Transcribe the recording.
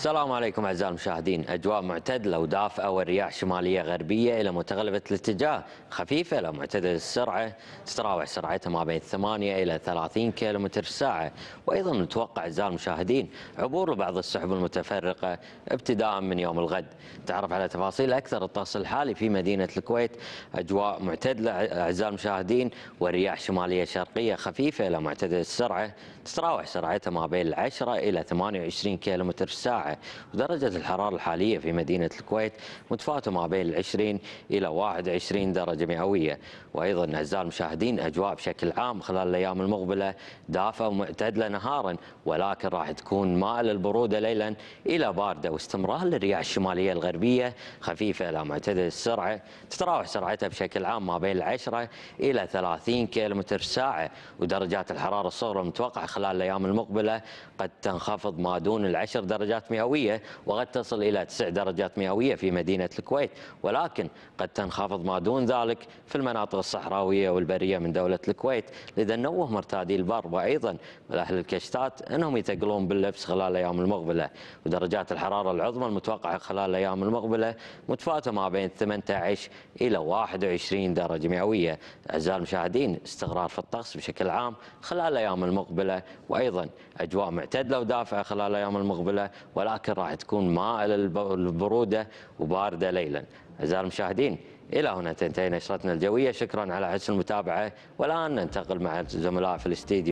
السلام عليكم اعزائي المشاهدين، اجواء معتدله ودافئه والرياح شماليه غربيه الى متغلبه الاتجاه، خفيفه الى معتدل السرعه، تتراوح سرعتها ما بين 8 الى 30 كم في الساعه، وايضا نتوقع اعزائي المشاهدين عبور لبعض السحب المتفرقه ابتداء من يوم الغد. تعرف على تفاصيل اكثر التواصل الحالي في مدينه الكويت، اجواء معتدله اعزائي المشاهدين والرياح شماليه شرقيه خفيفه الى معتدل السرعه، تتراوح سرعتها ما بين 10 الى 28 كم في الساعه. ودرجة الحرارة الحالية في مدينة الكويت متفاوتة ما بين 20 إلى 21 درجة مئوية وأيضا أعزاء المشاهدين أجواء بشكل عام خلال الأيام المقبلة دافئة ومعتدلة نهارا ولكن راح تكون مائلة البرودة ليلا إلى باردة واستمرار للرياح الشمالية الغربية خفيفة إلى معتدل السرعة تتراوح سرعتها بشكل عام ما بين 10 إلى 30 كيلومتر ساعة ودرجات الحرارة الصغرى المتوقعة خلال الأيام المقبلة قد تنخفض ما دون العشر درجات مئوية مئوية وقد تصل إلى 9 درجات مئوية في مدينة الكويت ولكن قد تنخفض ما دون ذلك في المناطق الصحراوية والبرية من دولة الكويت لذا نوه مرتادي البر وأيضا أهل الكشتات أنهم يتقلون باللبس خلال الأيام المقبلة ودرجات الحرارة العظمى المتوقعة خلال الأيام المقبلة متفاوتة ما بين 18 إلى 21 درجة مئوية أعزائي المشاهدين استقرار في الطقس بشكل عام خلال الأيام المقبلة وأيضا أجواء معتدلة ودافئة خلال الأيام المقبلة ولا ولكن راح تكون مائلة البرودة وباردة ليلا أعزائي المشاهدين إلى هنا تنتهي نشرتنا الجوية شكرا على حسن المتابعة والآن ننتقل مع الزملاء في الاستديو